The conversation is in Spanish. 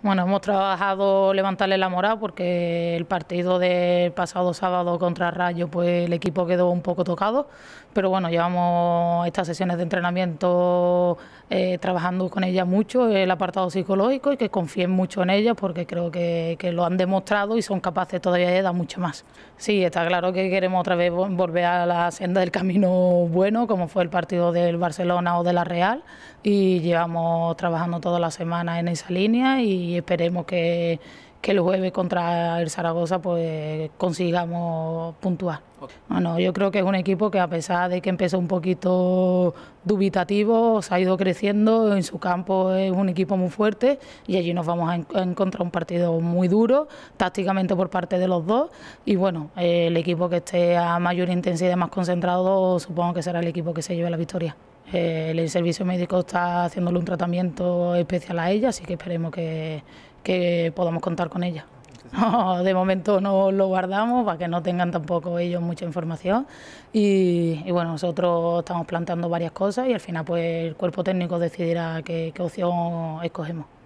Bueno, hemos trabajado levantarle la moral porque el partido del pasado sábado contra Rayo, pues el equipo quedó un poco tocado, pero bueno, llevamos estas sesiones de entrenamiento eh, trabajando con ella mucho, el apartado psicológico y que confíen mucho en ella porque creo que, lo han demostrado y son capaces todavía de dar mucho más. Sí, está claro que queremos otra vez volver a la senda del camino bueno, como fue el partido del Barcelona o de la Real, y llevamos trabajando toda la semana en esa línea y y esperemos que, que el jueves contra el Zaragoza pues consigamos puntuar. Bueno, yo creo que es un equipo que a pesar de que empezó un poquito dubitativo, se ha ido creciendo, en su campo es un equipo muy fuerte y allí nos vamos a, encontrar un partido muy duro, tácticamente por parte de los dos y bueno, el equipo que esté a mayor intensidad, y más concentrado, supongo que será el equipo que se lleve la victoria. Eh, el servicio médico está haciéndole un tratamiento especial a ella, así que esperemos que, podamos contar con ella. de momento no lo guardamos para que no tengan tampoco ellos mucha información. Y, bueno, nosotros estamos planteando varias cosas y al final pues el cuerpo técnico decidirá qué opción escogemos.